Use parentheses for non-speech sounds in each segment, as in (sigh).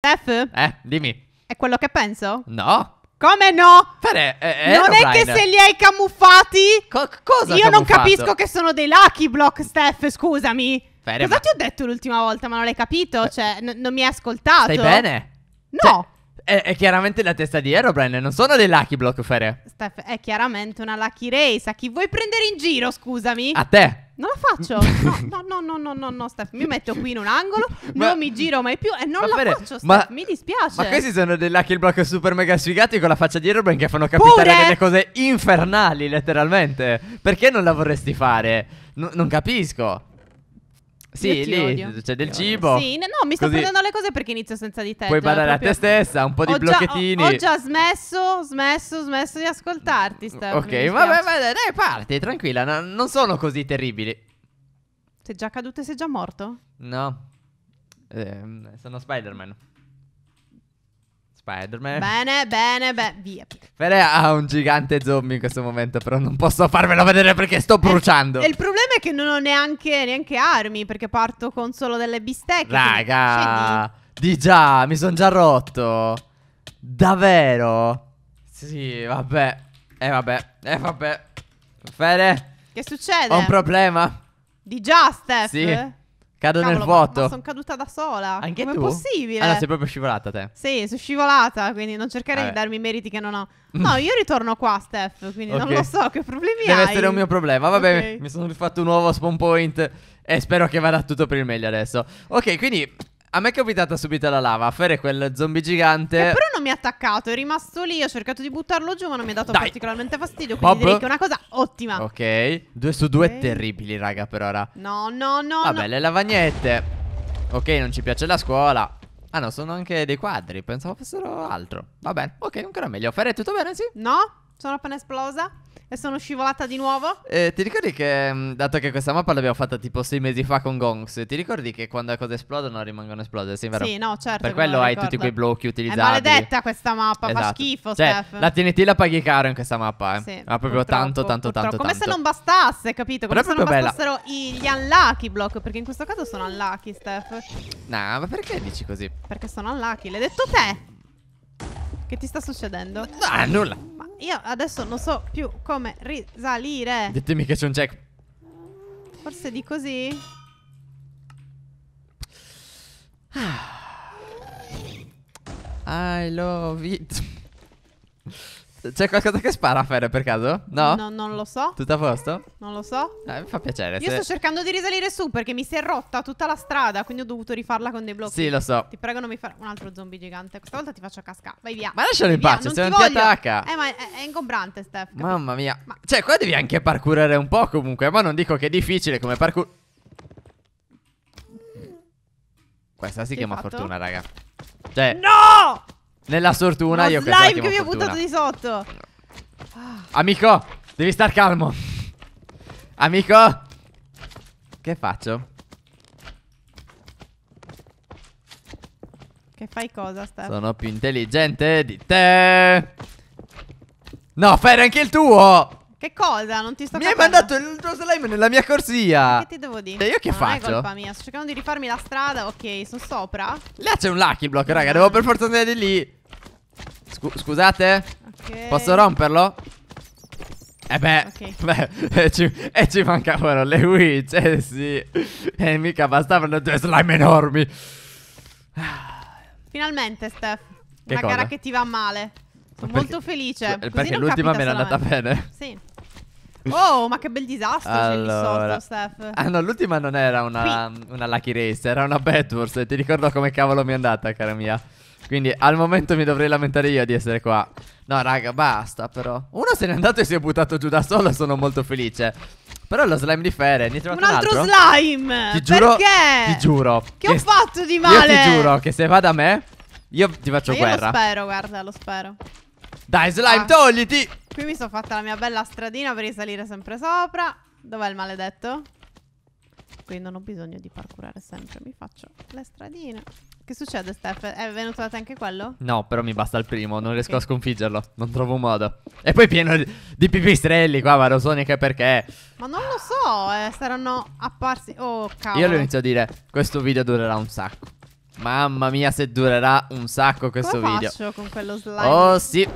Steph? Eh, dimmi. È quello che penso? No. Come no? Fare, eh, eh non è che se li hai camuffati. Co cosa? Io non capisco che sono dei lucky block, Steph, scusami. Fere, cosa ma... ti ho detto l'ultima volta, ma non l'hai capito? Eh. Cioè, non mi hai ascoltato. Stai bene? No. Cioè, è, è, chiaramente la testa di Aerobrand, non sono dei lucky block, Fere. Steph, è chiaramente una lucky race. A chi vuoi prendere in giro, scusami? A te. Non la faccio. (laughs) No, no, no, no, no, no, Steph. Mi metto qui in un angolo, (laughs) ma, non mi giro mai più e non la bene, faccio, Steph. Ma, mi dispiace. Ma questi sono dei Lucky Block super mega sfigati con la faccia di Herobrine che fanno capitare Pure? delle cose infernali, letteralmente. Perché non la vorresti fare? N- non capisco. Sì, lì c'è del cibo. Sì, no, mi sto Così prendendo le cose perché inizio senza di te. Puoi parlare proprio... a te stessa, un po' di ho blocchettini. Già, ho, ho, già smesso, smesso, smesso di ascoltarti. Mm, Sta, ok, vabbè, vabbè, dai, parti, tranquilla, no, non sono così terribili. Sei già caduto e sei già morto? No. Eh, sono Spider-Man. Spider-Man. Bene, bene, bene, via. Fede ha un gigante zombie in questo momento, però non posso farvelo vedere perché sto eh, bruciando. E, il problema è che non ho neanche, neanche armi, perché parto con solo delle bistecche. Raga, di già, mi sono già rotto. Davvero? Sì, vabbè. E eh, vabbè, e eh, vabbè. Fede. Che succede? Ho un problema. Di già, Steph? Sì. Cado Cavolo, nel vuoto. Ma, ma sono caduta da sola. Anche Com'è tu? possibile? Allora, sei proprio scivolata te. Sì, sono scivolata, quindi non cercare Vabbè. di darmi meriti che non ho. (laughs) No, io ritorno qua, Steph, quindi okay. non lo so che problemi Deve hai. Deve essere un mio problema. Vabbè, okay. mi sono rifatto un nuovo spawn point e spero che vada tutto per il meglio adesso. Ok, quindi a me è capitata subito la lava. Fer è quel zombie gigante. Che però non mi ha attaccato, è rimasto lì. Ho cercato di buttarlo giù, ma non mi ha dato Dai. particolarmente fastidio. Quindi Bob. direi che è una cosa ottima. Ok. Due su due okay. terribili, raga, per ora. No, no, no. Vabbè, no. le lavagnette. Ok, non ci piace la scuola. Ah no, sono anche dei quadri. Pensavo fossero altro. Va bene. Ok, ancora meglio. Fer, è tutto bene, sì? No, sono appena esplosa. E sono scivolata di nuovo? Eh, ti ricordi che, mm, dato che questa mappa l'abbiamo fatta tipo sei mesi fa con Gongs, ti ricordi che quando le cose esplodono rimangono esplose? Sì, vero? sì no, certo. Per quello hai tutti quei blocchi utilizzati. È maledetta questa mappa, esatto. fa schifo, cioè, Steph. La TNT la paghi caro in questa mappa, eh. Sì, Ma proprio tanto, tanto, tanto. Come tanto. se non bastasse, capito? Come Però se non bastassero i, gli unlucky block, perché in questo caso sono unlucky, Steph. Nah, ma perché dici così? Perché sono unlucky, l'hai detto te! Che ti sta succedendo? Ah, nulla. Ma io adesso non so più come risalire. Ditemi che c'è un jack. Forse di così? Ah. I love it. C'è qualcosa che spara a ferro per caso? No? no? Non lo so. Tutto a posto? Non lo so. Eh, mi fa piacere. Io se... sto cercando di risalire su perché mi si è rotta tutta la strada. Quindi ho dovuto rifarla con dei blocchi. Sì, lo so. Ti prego, non mi fare un altro zombie gigante. Questa volta ti faccio cascare. Vai via. Ma lascialo in pace, se non ti, attacca. Eh, ma è, è ingombrante, Steph. Capito? Mamma mia. Ma... Cioè, qua devi anche parkurare un po' comunque. Ma non dico che è difficile come parkour. Questa si che chiama fatto? fortuna, raga. Cioè. No! Nella sortuna Lo io penso slime che mi ha buttato di sotto Amico Devi star calmo Amico Che faccio? Che fai cosa Steph? Sono più intelligente di te No fai anche il tuo Che cosa? Non ti sto Mi capendo. hai mandato il tuo slime nella mia corsia Che ti devo dire? E io che no, faccio? Non è colpa mia Sto cercando di rifarmi la strada Ok sono sopra Là c'è un lucky block raga Devo per forza andare di lì Scu scusate? Okay. Posso romperlo? Eh beh, okay. (laughs) beh eh, ci, eh, ci, mancavano le witch, eh sì E mica bastavano due slime enormi Finalmente Steph che Una cosa? gara che ti va male Sono perché, molto felice Così Perché l'ultima me l'è andata bene Sì Oh, ma che bel disastro allora. c'è lì Ah no, l'ultima non era una, una, Lucky Race, era una Bedwars. Ti ricordo come cavolo mi è andata, cara mia. Quindi al momento mi dovrei lamentare io di essere qua No raga basta però Uno se n'è andato e si è buttato giù da solo Sono molto felice però lo slime di Fere ne un, un altro, altro slime Ti giuro Perché? Ti giuro Che, che ho fatto di male Io ti giuro che se va da me Io ti faccio io guerra Io lo spero guarda lo spero Dai slime ah. togliti Qui mi sono fatta la mia bella stradina per risalire sempre sopra Dov'è il maledetto? Qui non ho bisogno di parkurare sempre Mi faccio le stradine che succede, Steph? È eh, venuto da te anche quello? No, però mi basta il primo, non okay. riesco a sconfiggerlo, non trovo un modo. E poi pieno di pipistrelli qua, Mario Sonic perché? Ma non lo so, eh, saranno apparsi... Oh, cavolo. Io lo inizio a dire, questo video durerà un sacco. Mamma mia se durerà un sacco questo Come video. Come con quello slime? Oh sì,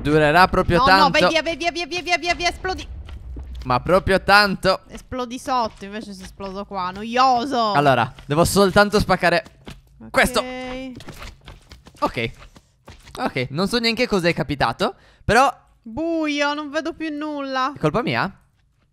durerà proprio no, tanto. No, no, vai via, vai via, via, via, via, via, esplodi. Ma proprio tanto Esplodi sotto Invece si è esploso qua Noioso Allora Devo soltanto spaccare Okay. Questo Ok Ok, non so neanche cos'è capitato Però Buio, non vedo più nulla È colpa mia?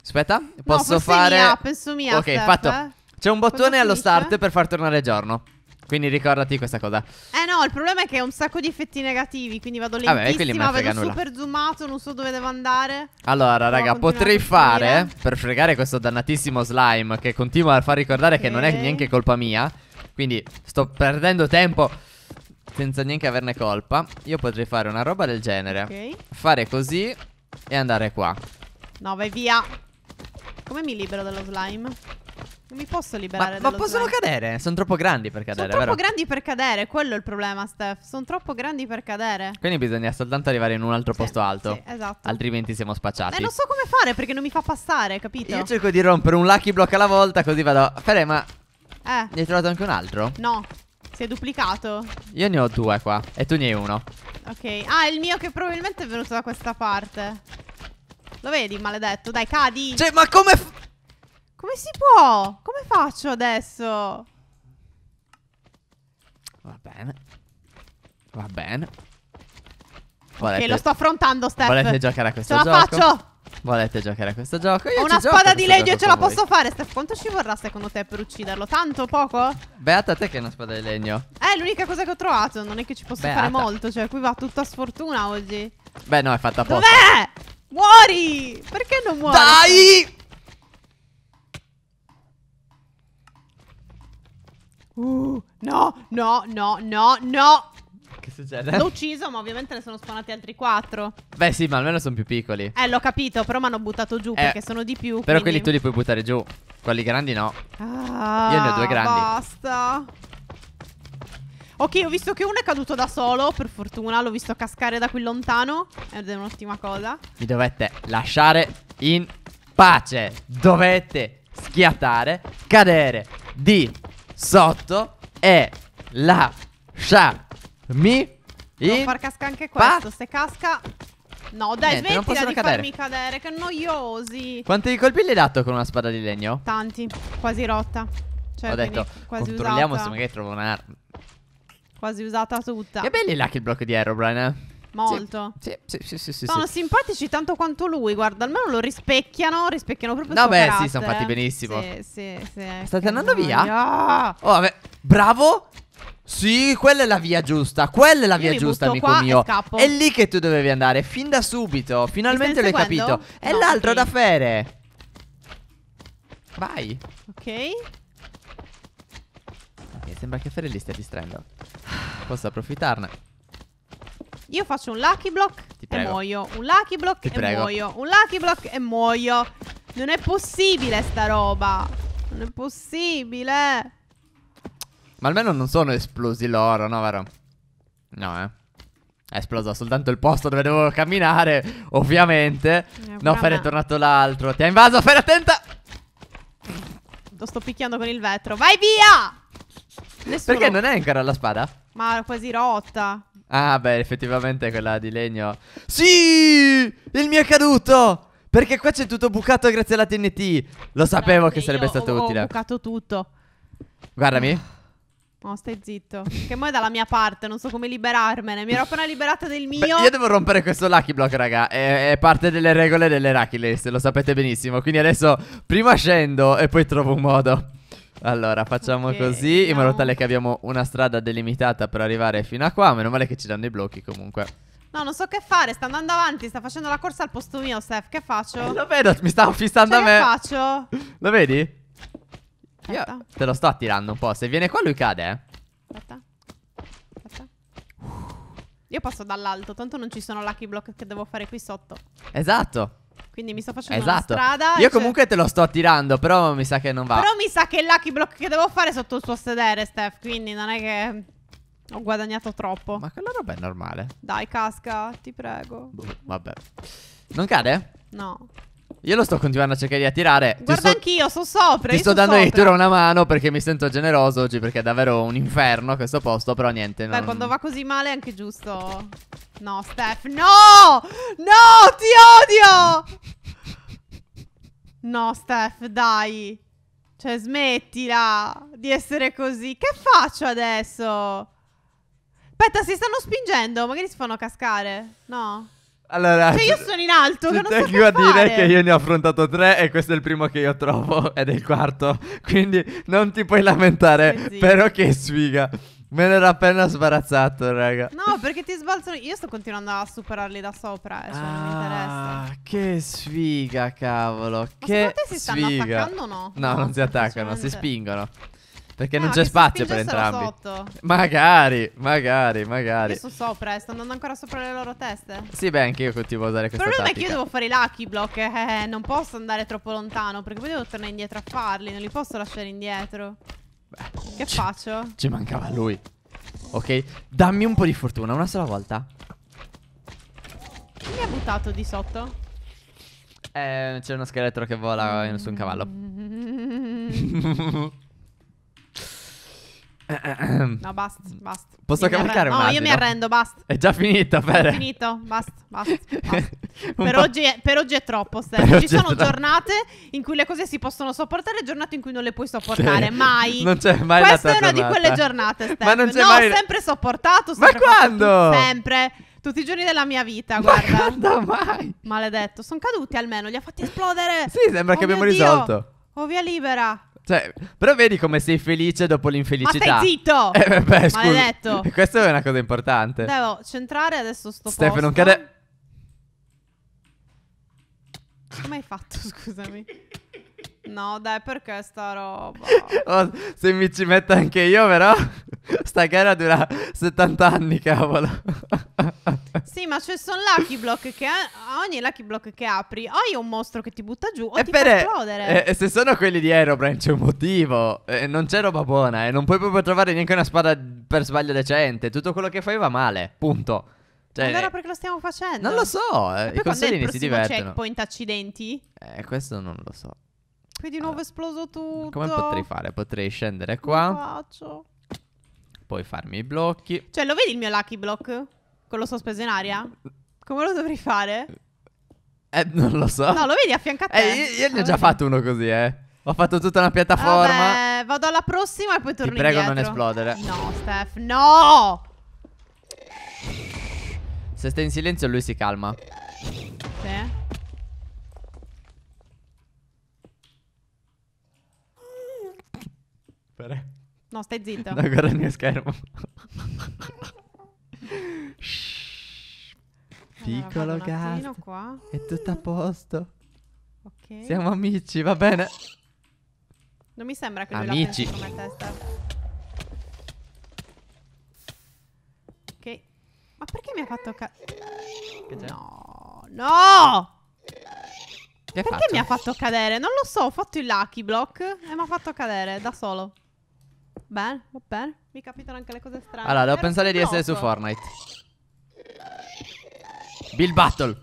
Aspetta, posso no, fare mia, penso mia Ok, step, fatto eh? C'è un bottone allo start per far tornare giorno quindi ricordati questa cosa. Eh no, il problema è che ho un sacco di effetti negativi, quindi vado lentissima, Vabbè, vedo nulla. super zoomato, non so dove devo andare. Allora, raga, potrei fare, per fregare questo dannatissimo slime che continua a far ricordare okay. che non è neanche colpa mia, quindi sto perdendo tempo senza neanche averne colpa. Io potrei fare una roba del genere. Okay. Fare così e andare qua. No, vai via. Come mi libero dallo slime? Non mi posso liberare ma, ma possono slime. cadere? Sono troppo grandi per cadere, Sono troppo vero? grandi per cadere, quello è il problema, Steph. Sono troppo grandi per cadere. Quindi bisogna soltanto arrivare in un altro sì, posto alto. Sì, esatto. Altrimenti siamo spacciati. E eh, non so come fare perché non mi fa passare, capito? Io cerco di rompere un lucky block alla volta così vado... Fare, ma eh. Ne hai trovato anche un altro? No. Si è duplicato. Io ne ho due qua. E tu ne hai uno. Ok. Ah, il mio che probabilmente è venuto da questa parte. Lo vedi, maledetto? Dai, cadi. Cioè, ma come... Come si può? Come faccio adesso? Va bene. Va bene. Volete... Ok, lo sto affrontando, Steph. Volete giocare a questo Ce gioco? Ce la faccio! Volete giocare a questo gioco? Io Ho una spada di legno e ce la voi. posso fare, Steph. Quanto ci vorrà secondo te per ucciderlo? Tanto? Poco? Beata te che è una spada di legno. È eh, l'unica cosa che ho trovato. Non è che ci posso Beata. fare molto. Cioè, qui va tutta sfortuna oggi. Beh, no, è fatta poco. Dov'è? Muori! Perché non muori? Dai! Uh, no, no, no, no, no succede? L'ho ucciso, ma ovviamente ne sono spawnati altri quattro. Beh, sì, ma almeno sono più piccoli. Eh, l'ho capito, però mi hanno buttato giù eh, perché sono di più. Però quindi... quelli tu li puoi buttare giù. Quelli grandi no. Ah, Io ne ho due grandi. Basta. Ok, ho visto che uno è caduto da solo, per fortuna. L'ho visto cascare da qui lontano. Ed è un'ottima cosa. Mi dovete lasciare in pace. Dovete schiattare, cadere di sotto e lasciare mi. Devo in... far casca anche questo. Se casca. No, dai, Niente, smettila di cadere. farmi cadere, che noiosi. Quanti colpi gli hai dato con una spada di legno? Tanti, quasi rotta. Cioè, Ho detto, quasi controlliamo usata. se magari trovo un'arma. Quasi usata tutta. Che belli là che il blocco di Aerobrine, eh? Molto. Sì, sì, sì, sì, sì Sono sì. simpatici tanto quanto lui, guarda, almeno lo rispecchiano, rispecchiano proprio No, beh, carattere. sì, sono fatti benissimo. Sì, sì, sì. State andando via? Oh, vabbè. Bravo! Sì, quella è la via giusta. Quella è la Io via giusta, amico mio. È lì che tu dovevi andare, fin da subito. Finalmente l'hai capito. No, è l'altro okay. da fere. Vai. Ok. Ok, sembra che Ferelli stia distraendo. Posso approfittarne. Io faccio un lucky block Ti prego. e muoio. Un lucky block Ti e prego. muoio. Un lucky block e muoio. Non è possibile sta roba. Non è possibile. Ma almeno non sono esplosi loro, no, vero? No, eh. È esploso soltanto il posto dove dovevo camminare, ovviamente. Eh, no, Fer è tornato l'altro. Ti ha invaso, Fer, attenta! Lo sto picchiando con il vetro. Vai via! Nessuno... Perché non è ancora la spada? Ma quasi rotta. Ah, beh, effettivamente quella di legno. Sì! Il mio è caduto! Perché qua c'è tutto bucato grazie alla TNT. Lo sapevo no, che sarebbe stato ho, utile. Ho bucato tutto. Guardami. Ah. No, stai zitto. Che mo è dalla mia parte, non so come liberarmene. Mi ero appena liberata del mio. Beh, io devo rompere questo lucky block, raga. È, è parte delle regole delle lucky list, lo sapete benissimo. Quindi adesso prima scendo e poi trovo un modo. Allora, facciamo okay, così, andiamo. in modo tale che abbiamo una strada delimitata per arrivare fino a qua. Meno male che ci danno i blocchi comunque. No, non so che fare, sta andando avanti, sta facendo la corsa al posto mio, Steph. Che faccio? Eh, lo vedo, mi stavo fissando cioè, a me. Che faccio? Lo vedi? Aspetta. Io te lo sto attirando un po'. Se viene qua lui cade, eh. Aspetta. Aspetta. Io passo dall'alto, tanto non ci sono lucky block che devo fare qui sotto. Esatto. Quindi mi sto facendo esatto. una strada. Io comunque te lo sto attirando, però mi sa che non va. Però mi sa che il lucky block che devo fare è sotto il suo sedere, Steph. Quindi non è che ho guadagnato troppo. Ma quella roba è normale. Dai, casca, ti prego. Boh, vabbè. Non cade? No. Io lo sto continuando a cercare di attirare. Guarda so... anch'io, sono sopra. Ti sto dando addirittura una mano perché mi sento generoso oggi. Perché è davvero un inferno questo posto. Però niente. Beh, non... quando va così male è anche giusto. No, Steph. No! No, ti odio! No, Steph, dai. Cioè, smettila di essere così. Che faccio adesso? Aspetta, si stanno spingendo. Magari si fanno cascare. No. Allora, cioè io sono in alto, che non so io a fare. dire che io ne ho affrontato tre e questo è il primo che io trovo (laughs) ed è il quarto, quindi non ti puoi lamentare, sì, sì. però che sfiga. Me ne ero appena sbarazzato, raga. No, perché ti sbalzano. Io sto continuando a superarli da sopra. Eh, cioè, ah, Che sfiga, cavolo. Ma che secondo te si sfiga. stanno attaccando o no? No, non si cioè, attaccano, si spingono. Perché no, non c'è spazio per entrambi. Sotto. Magari, magari, magari. Io sono sopra, eh, sto andando ancora sopra le loro teste. Sì, beh, anche io continuo a usare questa Però tattica. Il problema è che io devo fare i lucky block. Eh, eh, eh, non posso andare troppo lontano. Perché poi devo tornare indietro a farli. Non li posso lasciare indietro. Beh, che faccio? Ci mancava lui. Ok, dammi un po' di fortuna, una sola volta. Chi mi ha buttato di sotto? Eh, c'è uno scheletro che vola mm -hmm. su un cavallo. (laughs) (laughs) No, (coughs) basta, basta. Posso cavalcare un No, io mi arrendo, basta. È già finita, Fere. È finito, basta, basta. (laughs) per, oggi è, per, oggi è, troppo, Stefano. Ci sono giornate in cui le cose si possono sopportare e giornate in cui non le puoi sopportare, sì. mai. Non c'è mai Questa è una giornata. di quelle giornate, Stefano. Ma non c'è no, mai... sempre sopportato. Sempre Ma quando? Tutto, sempre. Tutti i giorni della mia vita, Ma guarda. mai? Maledetto. Sono caduti almeno, li ha fatti esplodere. Sì, sembra oh che abbiamo risolto. Oh, via libera. Cioè, però vedi come sei felice dopo l'infelicità. Ma stai zitto! (laughs) Eh, beh, scusa. Maledetto. Questa è una cosa importante. Devo centrare adesso sto Stefano, non cade... Come hai fatto, (laughs) scusami? No, dai, perché sta roba? Oh, se mi ci metto anche io, però, (laughs) sta gara dura 70 anni, cavolo. Sì, ma c'è sono lucky block che ogni lucky block che apri, o hai un mostro che ti butta giù o e ti per, fa esplodere. E eh, se sono quelli di Aerobrand c'è un motivo. Eh, non c'è roba buona e non puoi proprio trovare neanche una spada per sbaglio decente. Tutto quello che fai va male. Punto. Cioè, allora perché lo stiamo facendo? Non lo so. Eh, e I consolini si divertono. Ma checkpoint accidenti? Eh, questo non lo so. Qui di nuovo allora, esploso tutto. Come potrei fare? Potrei scendere qua. Come faccio? Puoi farmi i blocchi. Cioè, lo vedi il mio lucky block? Con lo sospeso in aria? Mm. Come lo dovrei fare? Eh, non lo so. No, lo vedi affianca a te. Eh, io, io ne ho ah, già fatto uno così, eh. Ho fatto tutta una piattaforma. Vabbè, vado alla prossima e poi torno Ti prego indietro. non esplodere. No, Steph, no! Se stai in silenzio lui si calma. Sì. No, stai zitto. No, guarda il mio schermo. (laughs) Piccolo gatto. È tutto a posto. Ok. Siamo amici, va bene. Non mi sembra che lui amici. la pensi come testa. Ok. Ma perché mi ha fatto ca... Che c'è? No. No! Che perché faccio? mi ha fatto cadere? Non lo so, ho fatto il lucky block e mi ha fatto cadere da solo. Beh, va bene. Mi capitano anche le cose strane. Allora, devo Era pensare di essere su Fortnite. Bill Battle.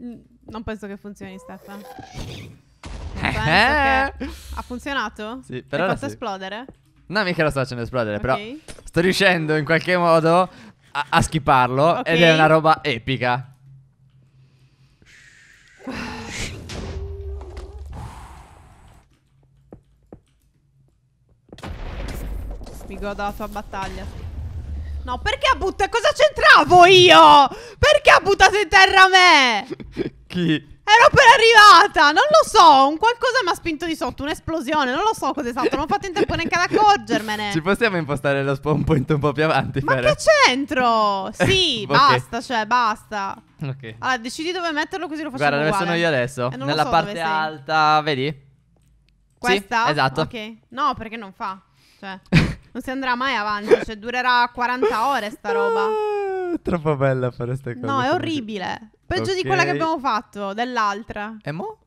Mm, non penso che funzioni, Stefan. Eh, eh? ha funzionato? Sì, però Hai ora fatto sì. esplodere? No, mica lo sto facendo esplodere, okay. però sto riuscendo in qualche modo a, a schipparlo okay. ed è una roba epica. Mi godo la tua battaglia. No, perché ha buttato? Cosa c'entravo io? Perché ha buttato in terra me? (laughs) Chi? Ero appena arrivata, non lo so, un qualcosa mi ha spinto di sotto, un'esplosione, non lo so cos'è stato, non ho fatto in tempo neanche ad accorgermene. (laughs) Ci possiamo impostare lo spawn point un po' più avanti, Ma Fere? che c'entro? Sì, (laughs) okay. basta, cioè, basta. Ok. Allora, decidi dove metterlo così lo facciamo Guarda, dove sono io adesso? Eh, Nella so parte alta, vedi? Questa? Sì, esatto. Ok. No, perché non fa, cioè... Non si andrà mai avanti, cioè durerà 40 ore sta roba. Ah, troppo bella fare queste cose. No, è orribile. Peggio okay. di quella che abbiamo fatto, dell'altra. E mo?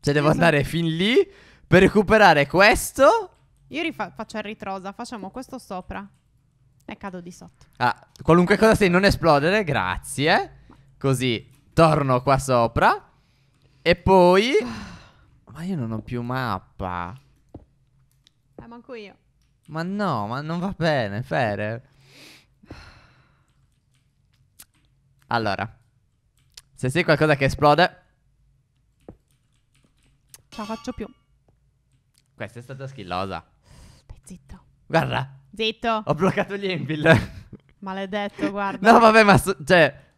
Cioè, devo andare fin lì per recuperare questo. Io rifa- faccio a ritrosa, facciamo questo sopra. E cado di sotto. Ah, qualunque cosa sei non esplodere, grazie. Così torno qua sopra. E poi. Ah. Ma io non ho più mappa. Eh, manco io. Ma no, ma non va bene, Fere. Allora. Se sei qualcosa che esplode... Ce la faccio più. Questa è stata schillosa. Stai zitto. Guarda. Zitto. Ho bloccato gli Envil. Maledetto, guarda. No, vabbè, ma... So cioè...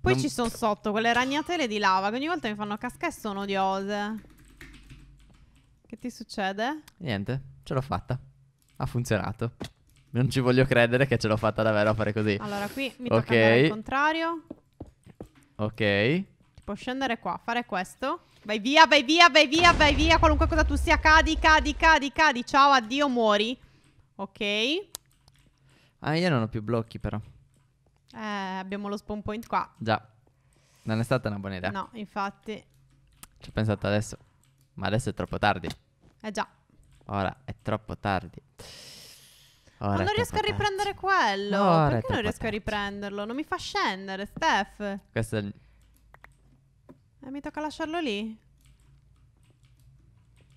Poi non... ci sono sotto quelle ragnatele di lava che ogni volta mi fanno cascare e sono odiose. Che ti succede? Niente ce l'ho fatta. Ha funzionato. Non ci voglio credere che ce l'ho fatta davvero a fare così. Allora, qui mi tocca okay. al contrario. Ok. Ti può scendere qua, fare questo. Vai via, vai via, vai via, vai via. Qualunque cosa tu sia, cadi, cadi, cadi, cadi. Ciao, addio, muori. Ok. Ah, io non ho più blocchi, però. Eh, abbiamo lo spawn point qua. Già. Non è stata una buona idea. No, infatti. Ci ho pensato adesso. Ma adesso è troppo tardi. Eh già. Ora è troppo tardi. Ora Ma non riesco a riprendere quello. Ora Perché non riesco tardi. a riprenderlo? Non mi fa scendere, Steph. Questo è il... Eh, mi tocca lasciarlo lì.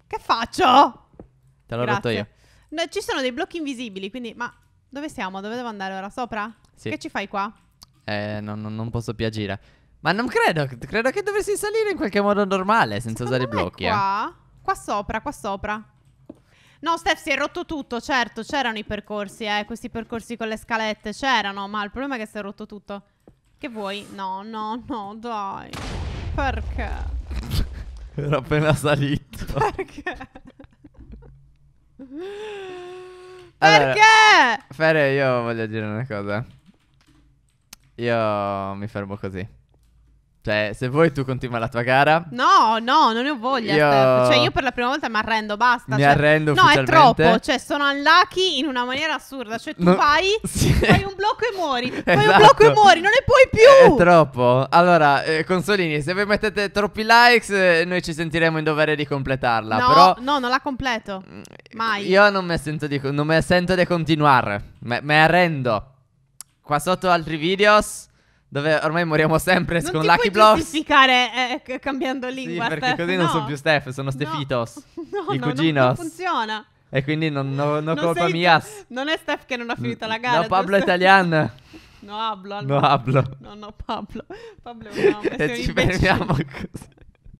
Che faccio? Te l'ho rotto io. No, ci sono dei blocchi invisibili, quindi... Ma dove siamo? Dove devo andare ora? Sopra? Sì. Che ci fai qua? Eh, non, non posso più agire. Ma non credo, credo che dovresti salire in qualche modo normale, senza Secondo usare i blocchi. Eh. Qua, eh. qua sopra, qua sopra. No, Steph, si è rotto tutto, certo, c'erano i percorsi, eh, questi percorsi con le scalette, c'erano, ma il problema è che si è rotto tutto. Che vuoi? No, no, no, dai. Perché? (laughs) Ero appena salito. Perché? allora, (laughs) Perché? Fere, io voglio dire una cosa. Io mi fermo così. Cioè, se vuoi tu continua la tua gara. No, no, non ne ho voglia. Io... Cioè, io per la prima volta mi arrendo, basta. Mi cioè, arrendo No, è troppo. Cioè, sono unlucky in una maniera assurda. Cioè, tu no, fai, (laughs) sì. fai un blocco e muori. Esatto. Fai un esatto. blocco e muori, non ne puoi più. È troppo. Allora, eh, Consolini, se voi mettete troppi likes, eh, noi ci sentiremo in dovere di completarla. No, però... no, non la completo. Mm, Mai. Io non mi sento di, non mi sento di continuare. Mi arrendo. Qua sotto altri videos. Dove ormai moriamo sempre non con Lucky Blocks. Non giustificare eh, eh cambiando lingua. Sì, perché Steph. così no. non sono più Steph, sono Stefitos. (laughs) No, no, no non funziona. E quindi non, no, no colpa mia. Te. Non è Steph che non ha finito la gara. No, Pablo Italian. No, hablo. No, hablo. No, no, Pablo. Pablo è un nome. (laughs) E ci fermiamo così.